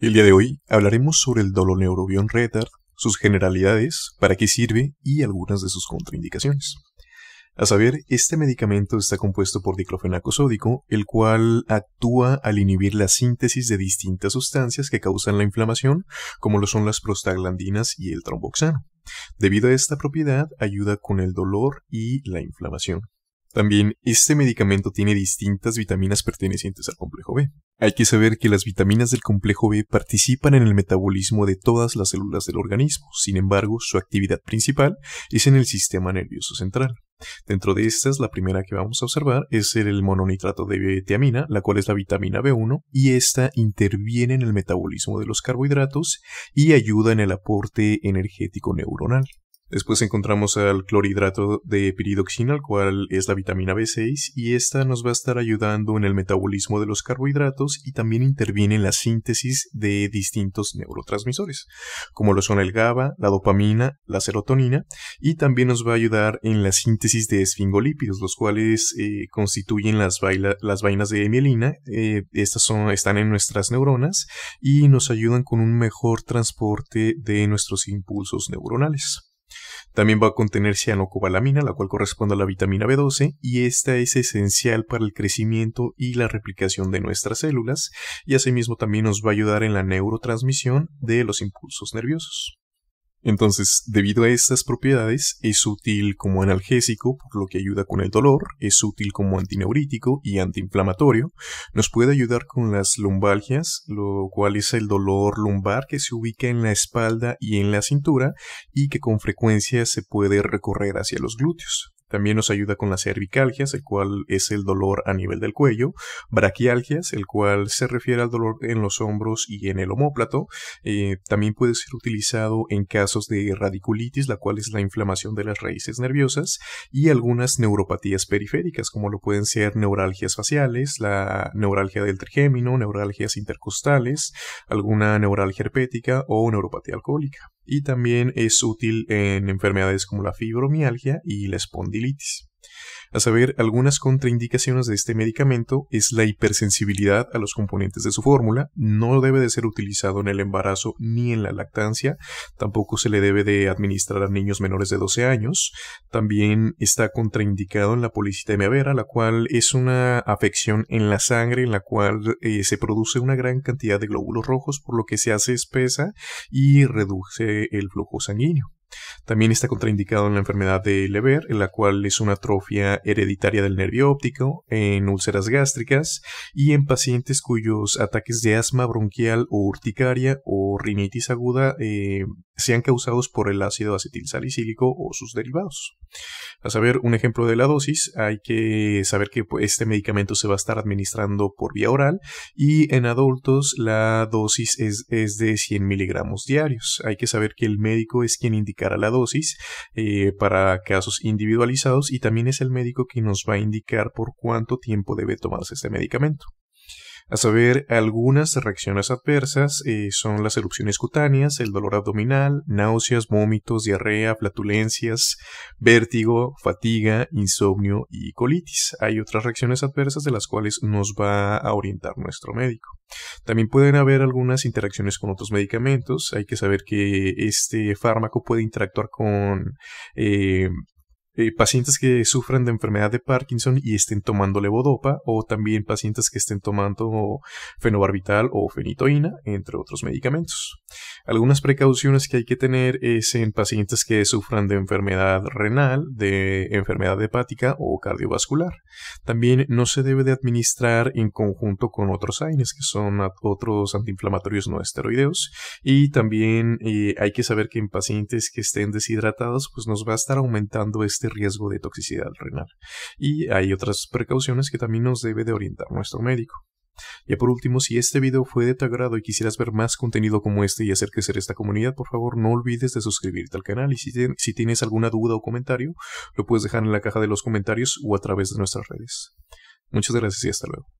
El día de hoy hablaremos sobre el doloneurobión retard, sus generalidades, para qué sirve y algunas de sus contraindicaciones. A saber, este medicamento está compuesto por diclofenaco sódico, el cual actúa al inhibir la síntesis de distintas sustancias que causan la inflamación, como lo son las prostaglandinas y el tromboxano. Debido a esta propiedad, ayuda con el dolor y la inflamación. También este medicamento tiene distintas vitaminas pertenecientes al complejo B. Hay que saber que las vitaminas del complejo B participan en el metabolismo de todas las células del organismo, sin embargo su actividad principal es en el sistema nervioso central. Dentro de estas, la primera que vamos a observar es el mononitrato de betiamina, la cual es la vitamina B1, y esta interviene en el metabolismo de los carbohidratos y ayuda en el aporte energético neuronal. Después encontramos al clorhidrato de piridoxina, el cual es la vitamina B6, y esta nos va a estar ayudando en el metabolismo de los carbohidratos y también interviene en la síntesis de distintos neurotransmisores, como lo son el GABA, la dopamina, la serotonina, y también nos va a ayudar en la síntesis de esfingolípidos, los cuales eh, constituyen las, vainas de mielina. Eh, estas son, están en nuestras neuronas y nos ayudan con un mejor transporte de nuestros impulsos neuronales. También va a contener cianocobalamina, la cual corresponde a la vitamina B12, y esta es esencial para el crecimiento y la replicación de nuestras células, y asimismo también nos va a ayudar en la neurotransmisión de los impulsos nerviosos. Entonces, debido a estas propiedades, es útil como analgésico, por lo que ayuda con el dolor, es útil como antineurítico y antiinflamatorio, nos puede ayudar con las lumbalgias, lo cual es el dolor lumbar que se ubica en la espalda y en la cintura y que con frecuencia se puede recorrer hacia los glúteos. También nos ayuda con las cervicalgias, el cual es el dolor a nivel del cuello, braquialgias, el cual se refiere al dolor en los hombros y en el homóplato. Eh, también puede ser utilizado en casos de radiculitis, la cual es la inflamación de las raíces nerviosas, y algunas neuropatías periféricas, como lo pueden ser neuralgias faciales, la neuralgia del trigémino, neuralgias intercostales, alguna neuralgia herpética o neuropatía alcohólica y también es útil en enfermedades como la fibromialgia y la espondilitis. A saber, algunas contraindicaciones de este medicamento es la hipersensibilidad a los componentes de su fórmula, no debe de ser utilizado en el embarazo ni en la lactancia, tampoco se le debe de administrar a niños menores de 12 años, también está contraindicado en la policitemia vera, la cual es una afección en la sangre en la cual eh, se produce una gran cantidad de glóbulos rojos, por lo que se hace espesa y reduce el flujo sanguíneo. También está contraindicado en la enfermedad de Leber, en la cual es una atrofia hereditaria del nervio óptico, en úlceras gástricas y en pacientes cuyos ataques de asma bronquial o urticaria o rinitis aguda eh, sean causados por el ácido acetilsalicílico o sus derivados. A saber, un ejemplo de la dosis, hay que saber que pues, este medicamento se va a estar administrando por vía oral y en adultos la dosis es, es de 100 miligramos diarios. Hay que saber que el médico es quien indicará la dosis dosis eh, para casos individualizados y también es el médico que nos va a indicar por cuánto tiempo debe tomarse este medicamento. A saber, algunas reacciones adversas eh, son las erupciones cutáneas, el dolor abdominal, náuseas, vómitos, diarrea, flatulencias, vértigo, fatiga, insomnio y colitis. Hay otras reacciones adversas de las cuales nos va a orientar nuestro médico. También pueden haber algunas interacciones con otros medicamentos. Hay que saber que este fármaco puede interactuar con eh, eh, pacientes que sufran de enfermedad de Parkinson y estén tomando levodopa, o también pacientes que estén tomando fenobarbital o fenitoína, entre otros medicamentos. Algunas precauciones que hay que tener es en pacientes que sufran de enfermedad renal, de enfermedad hepática o cardiovascular. También no se debe de administrar en conjunto con otros AINES, que son otros antiinflamatorios no esteroideos. Y también eh, hay que saber que en pacientes que estén deshidratados, pues nos va a estar aumentando este este riesgo de toxicidad renal. Y hay otras precauciones que también nos debe de orientar nuestro médico. y por último, si este video fue de tu agrado y quisieras ver más contenido como este y hacer crecer esta comunidad, por favor no olvides de suscribirte al canal y si, si tienes alguna duda o comentario, lo puedes dejar en la caja de los comentarios o a través de nuestras redes. Muchas gracias y hasta luego.